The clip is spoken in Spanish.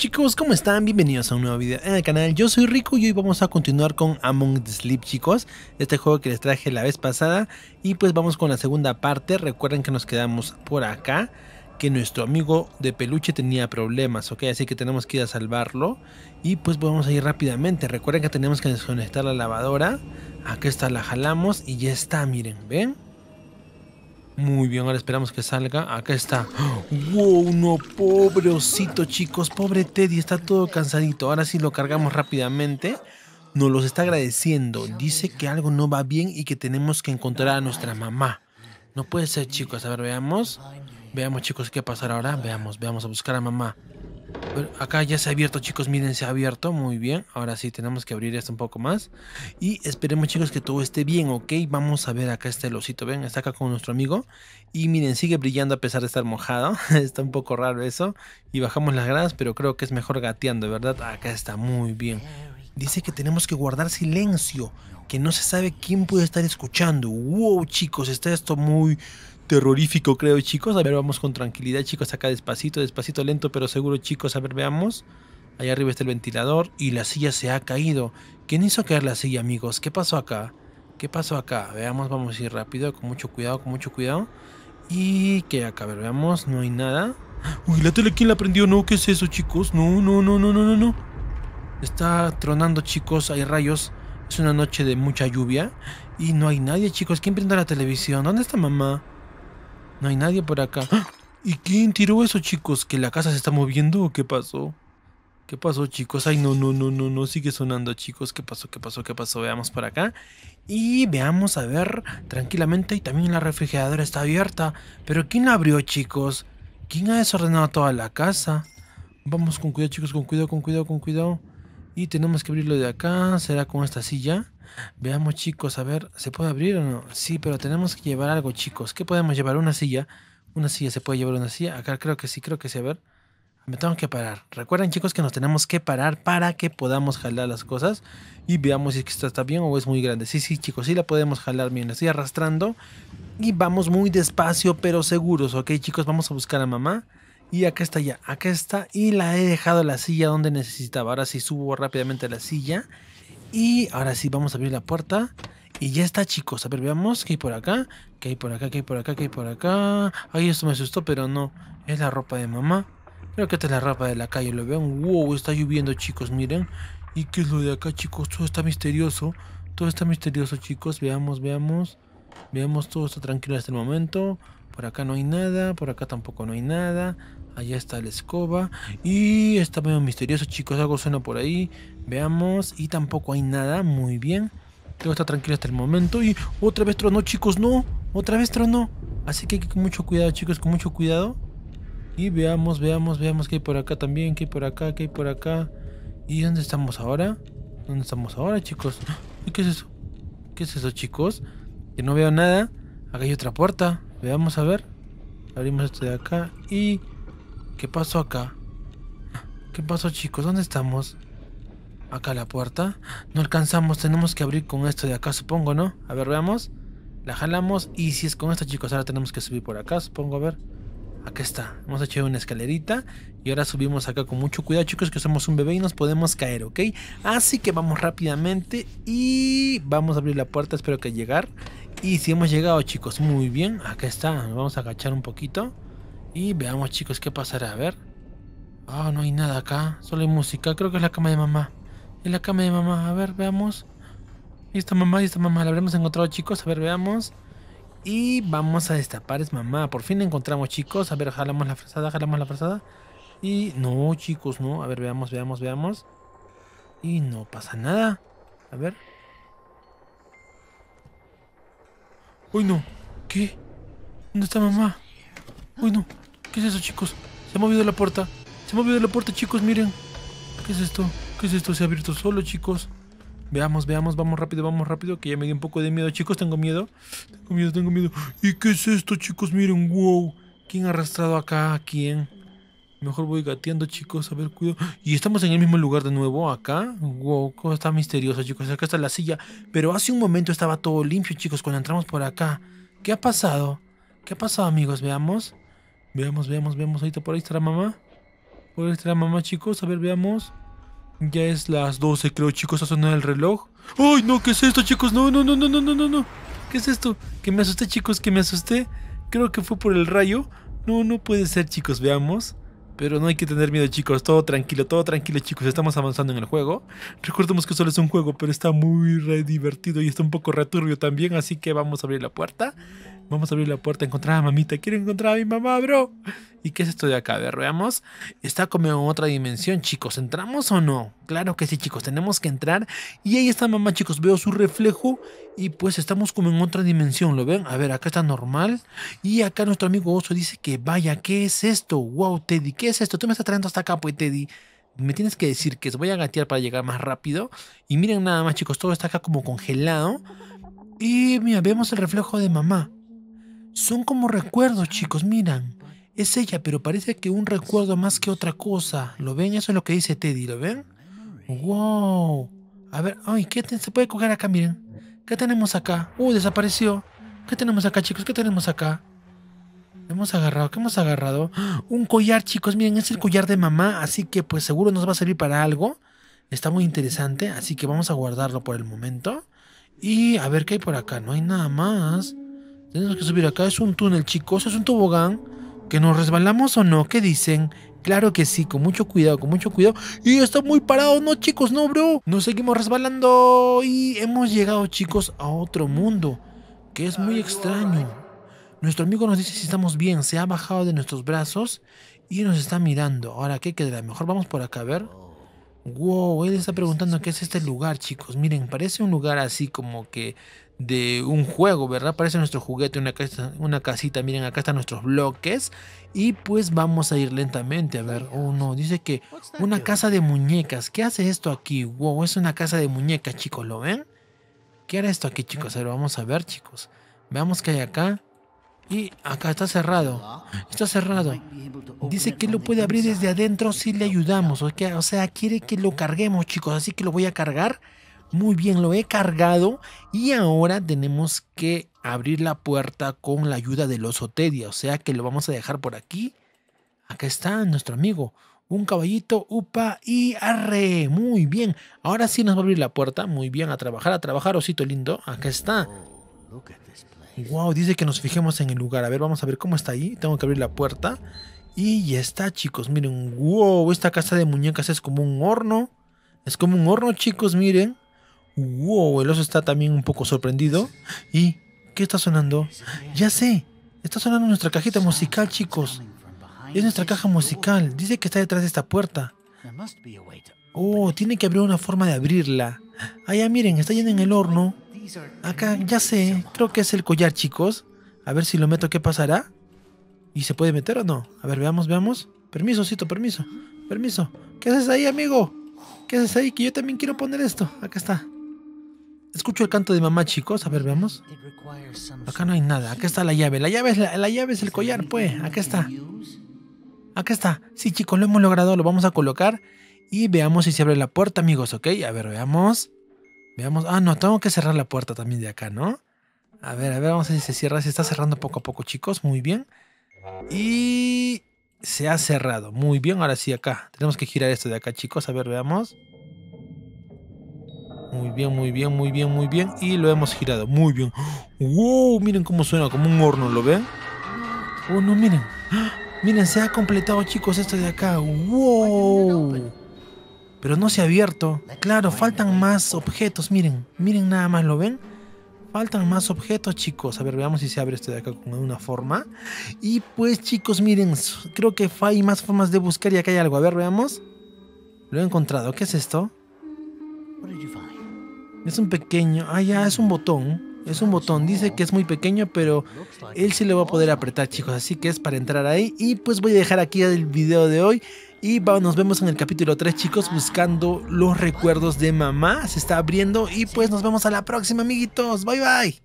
Chicos, ¿cómo están? Bienvenidos a un nuevo video en el canal. Yo soy Rico y hoy vamos a continuar con Among the Sleep, chicos. Este juego que les traje la vez pasada. Y pues vamos con la segunda parte. Recuerden que nos quedamos por acá. Que nuestro amigo de peluche tenía problemas, ¿ok? Así que tenemos que ir a salvarlo. Y pues vamos a ir rápidamente. Recuerden que tenemos que desconectar la lavadora. Acá está, la jalamos y ya está, miren, ¿ven? Muy bien, ahora esperamos que salga. Acá está. ¡Wow! No, pobre chicos. Pobre Teddy, está todo cansadito. Ahora sí lo cargamos rápidamente. Nos los está agradeciendo. Dice que algo no va bien y que tenemos que encontrar a nuestra mamá. No puede ser, chicos. A ver, veamos. Veamos, chicos, qué pasar ahora. Veamos, veamos a buscar a mamá acá ya se ha abierto, chicos. Miren, se ha abierto. Muy bien. Ahora sí, tenemos que abrir esto un poco más. Y esperemos, chicos, que todo esté bien, ¿ok? Vamos a ver acá este losito. Ven, está acá con nuestro amigo. Y miren, sigue brillando a pesar de estar mojado. está un poco raro eso. Y bajamos las gradas, pero creo que es mejor gateando, ¿verdad? Acá está muy bien. Dice que tenemos que guardar silencio, que no se sabe quién puede estar escuchando. Wow, chicos, está esto muy terrorífico, creo, chicos. A ver, vamos con tranquilidad, chicos. Acá despacito, despacito, lento, pero seguro, chicos. A ver, veamos. Allá arriba está el ventilador y la silla se ha caído. ¿Quién hizo caer la silla, amigos? ¿Qué pasó acá? ¿Qué pasó acá? Veamos, vamos a ir rápido, con mucho cuidado, con mucho cuidado. Y que acá, a ver, veamos, no hay nada. Uy, la tele, ¿quién la prendió? No, ¿qué es eso, chicos? No, no, no, no, no, no, no. Está tronando, chicos, hay rayos. Es una noche de mucha lluvia y no hay nadie, chicos. ¿Quién prendió la televisión? ¿Dónde está mamá? No hay nadie por acá. ¡Ah! ¿Y quién tiró eso, chicos? ¿Que la casa se está moviendo o qué pasó? ¿Qué pasó, chicos? Ay, no, no, no, no, no, sigue sonando, chicos. ¿Qué pasó, qué pasó, qué pasó? Veamos por acá. Y veamos, a ver, tranquilamente. Y también la refrigeradora está abierta. Pero ¿quién la abrió, chicos? ¿Quién ha desordenado toda la casa? Vamos con cuidado, chicos, con cuidado, con cuidado, con cuidado. Y tenemos que abrirlo de acá. ¿Será con esta silla? Veamos chicos, a ver, ¿se puede abrir o no? Sí, pero tenemos que llevar algo chicos. ¿Qué podemos llevar? Una silla. Una silla, ¿se puede llevar una silla? Acá creo que sí, creo que sí. A ver, me tengo que parar. Recuerden chicos que nos tenemos que parar para que podamos jalar las cosas. Y veamos si esto está bien o es muy grande. Sí, sí chicos, sí la podemos jalar bien. La estoy arrastrando. Y vamos muy despacio pero seguros, ¿ok chicos? Vamos a buscar a mamá. Y acá está ya, acá está. Y la he dejado la silla donde necesitaba. Ahora sí subo rápidamente la silla. Y ahora sí, vamos a abrir la puerta. Y ya está, chicos. A ver, veamos qué hay por acá. que hay por acá? que hay por acá? que hay por acá? Ay, eso me asustó, pero no. Es la ropa de mamá. Creo que esta es la ropa de la calle. Lo vean. Wow, está lloviendo, chicos. Miren. ¿Y qué es lo de acá, chicos? Todo está misterioso. Todo está misterioso, chicos. Veamos, veamos. Veamos, todo está tranquilo hasta este el momento. Por acá no hay nada. Por acá tampoco no hay nada. Allá está la escoba. Y está medio misterioso, chicos. Algo suena por ahí. Veamos. Y tampoco hay nada. Muy bien. Todo está tranquilo hasta el momento. Y otra vez tronó, chicos. No. Otra vez tronó. Así que hay que con mucho cuidado, chicos. Con mucho cuidado. Y veamos, veamos, veamos qué hay por acá también. Qué hay por acá, qué hay por acá. ¿Y dónde estamos ahora? ¿Dónde estamos ahora, chicos? ¿Y ¿Qué es eso? ¿Qué es eso, chicos? Que no veo nada. Acá hay otra puerta. Veamos a ver. Abrimos esto de acá y ¿Qué pasó acá? ¿Qué pasó chicos? ¿Dónde estamos? Acá la puerta. No alcanzamos, tenemos que abrir con esto de acá supongo, ¿no? A ver, veamos. La jalamos y si es con esto chicos, ahora tenemos que subir por acá supongo, a ver. Aquí está, hemos hecho una escalerita y ahora subimos acá con mucho cuidado chicos que somos un bebé y nos podemos caer, ¿ok? Así que vamos rápidamente y vamos a abrir la puerta, espero que llegar. Y si hemos llegado chicos, muy bien, acá está, nos vamos a agachar un poquito. Y veamos chicos qué pasará. A ver. Ah, no hay nada acá. Solo hay música. Creo que es la cama de mamá. Es la cama de mamá. A ver, veamos. Y esta mamá, y esta mamá. La habremos encontrado chicos. A ver, veamos. Y vamos a destapar es mamá. Por fin encontramos chicos. A ver, jalamos la frazada, jalamos la frazada. Y no chicos, no. A ver, veamos, veamos, veamos. Y no pasa nada. A ver. Uy, no. ¿Qué? ¿Dónde está mamá? Uy, no. ¿Qué es eso, chicos? Se ha movido la puerta. Se ha movido la puerta, chicos, miren. ¿Qué es esto? ¿Qué es esto? Se ha abierto solo, chicos. Veamos, veamos, vamos rápido, vamos rápido, que ya me dio un poco de miedo, chicos, tengo miedo. Tengo miedo, tengo miedo. ¿Y qué es esto, chicos? Miren, wow. ¿Quién ha arrastrado acá? quién? Mejor voy gateando, chicos. A ver, cuidado. Y estamos en el mismo lugar de nuevo, acá. Wow, cosa está misterioso, chicos. Acá está la silla. Pero hace un momento estaba todo limpio, chicos, cuando entramos por acá. ¿Qué ha pasado? ¿Qué ha pasado, amigos? Veamos. Veamos, veamos, veamos. ahorita por ahí la mamá. Por ahí la mamá, chicos. A ver, veamos. Ya es las 12, creo, chicos. a sonar el reloj. ¡Ay, no! ¿Qué es esto, chicos? No, no, no, no, no, no, no, no. ¿Qué es esto? Que me asusté, chicos, que me asusté. Creo que fue por el rayo. No, no puede ser, chicos. Veamos. Pero no hay que tener miedo, chicos. Todo tranquilo, todo tranquilo, chicos. Estamos avanzando en el juego. Recordemos que solo es un juego, pero está muy re divertido y está un poco returbio también. Así que vamos a abrir la puerta. Vamos a abrir la puerta, encontrar a mamita. Quiero encontrar a mi mamá, bro. ¿Y qué es esto de acá? A ver, veamos. Está como en otra dimensión, chicos. ¿Entramos o no? Claro que sí, chicos. Tenemos que entrar. Y ahí está mamá, chicos. Veo su reflejo. Y pues estamos como en otra dimensión. ¿Lo ven? A ver, acá está normal. Y acá nuestro amigo Oso dice que vaya, ¿qué es esto? Wow, Teddy, ¿qué es esto? Tú me estás trayendo hasta acá, pues, Teddy me tienes que decir que voy a gatear para llegar más rápido. Y miren nada más, chicos, todo está acá como congelado. Y mira, vemos el reflejo de mamá. Son como recuerdos, chicos, miren Es ella, pero parece que un recuerdo más que otra cosa. ¿Lo ven? Eso es lo que dice Teddy, ¿lo ven? ¡Wow! A ver, ay, ¿qué se puede coger acá? Miren. ¿Qué tenemos acá? ¡Uh, desapareció! ¿Qué tenemos acá, chicos? ¿Qué tenemos acá? Hemos agarrado, ¿qué hemos agarrado? ¡Ah! Un collar, chicos, miren, es el collar de mamá, así que pues seguro nos va a servir para algo. Está muy interesante, así que vamos a guardarlo por el momento. Y a ver qué hay por acá, no hay nada más. Tenemos que subir acá. Es un túnel, chicos. Es un tobogán. ¿Que nos resbalamos o no? ¿Qué dicen? Claro que sí, con mucho cuidado, con mucho cuidado. Y está muy parado, no chicos, no bro. Nos seguimos resbalando y hemos llegado chicos a otro mundo, que es muy extraño. Nuestro amigo nos dice si estamos bien, se ha bajado de nuestros brazos y nos está mirando. Ahora, ¿qué quedará? Mejor vamos por acá a ver. Wow, él está preguntando qué es este lugar, chicos. Miren, parece un lugar así como que de un juego, ¿verdad? Parece nuestro juguete, una, una casita. Miren, acá están nuestros bloques. Y pues vamos a ir lentamente a ver. Oh, no, dice que una casa de muñecas. ¿Qué hace esto aquí? Wow, es una casa de muñecas, chicos. ¿Lo ven? ¿Qué hará esto aquí, chicos? A ver, vamos a ver, chicos. Veamos qué hay acá. Y acá está cerrado. Está cerrado. Dice que lo puede abrir desde adentro si le ayudamos. O sea, quiere que lo carguemos, chicos. Así que lo voy a cargar. Muy bien, lo he cargado y ahora tenemos que abrir la puerta con la ayuda del oso Tedia, O sea que lo vamos a dejar por aquí. Acá está nuestro amigo. Un caballito, upa y arre. Muy bien. Ahora sí nos va a abrir la puerta. Muy bien, a trabajar, a trabajar, osito lindo. Acá está. Wow, dice que nos fijemos en el lugar. A ver, vamos a ver cómo está ahí. Tengo que abrir la puerta. Y ya está, chicos. Miren, wow, esta casa de muñecas es como un horno. Es como un horno, chicos, miren. Wow, el oso está también un poco sorprendido. ¿Y qué está sonando? Ya sé, está sonando nuestra cajita musical, chicos. Es nuestra caja musical. Dice que está detrás de esta puerta. Oh, tiene que haber una forma de abrirla. Ah, miren, está yendo en el horno. Acá, ya sé, creo que es el collar, chicos. A ver si lo meto, ¿qué pasará? ¿Y se puede meter o no? A ver, veamos, veamos. Permiso, permiso. Permiso. ¿Qué haces ahí, amigo? ¿Qué haces ahí? Que yo también quiero poner esto. Acá está. Escucho el canto de mamá, chicos. A ver, veamos. Acá no hay nada. Acá está la llave. La llave es, la, llave es el collar, pues. Acá está. Acá está. Sí, chicos, lo hemos logrado. Lo vamos a colocar. Y veamos si se abre la puerta, amigos, ¿ok? A ver, veamos. Veamos. Ah, no, tengo que cerrar la puerta también de acá, ¿no? A ver, a ver, vamos a ver si se cierra. Se está cerrando poco a poco, chicos. Muy bien. Y se ha cerrado. Muy bien, ahora sí, acá. Tenemos que girar esto de acá, chicos. A ver, veamos. Muy bien, muy bien, muy bien, muy bien. Y lo hemos girado. Muy bien. ¡Wow! Miren cómo suena, como un horno, ¿lo ven? ¡Oh, no, miren! Miren, se ha completado, chicos, esto de acá. ¡Wow! Pero no se ha abierto. Claro, faltan más objetos. Miren, miren nada más, ¿lo ven? Faltan más objetos, chicos. A ver, veamos si se abre esto de acá con alguna forma. Y pues, chicos, miren, creo que hay más formas de buscar y acá hay algo. A ver, veamos. Lo he encontrado. ¿Qué es esto? Es un pequeño. Ah, ya, es un botón. Es un botón. Dice que es muy pequeño, pero él sí lo va a poder apretar, chicos. Así que es para entrar ahí. Y pues voy a dejar aquí el video de hoy. Y nos vemos en el capítulo 3, chicos, buscando los recuerdos de mamá. Se está abriendo. Y pues nos vemos a la próxima, amiguitos. Bye, bye.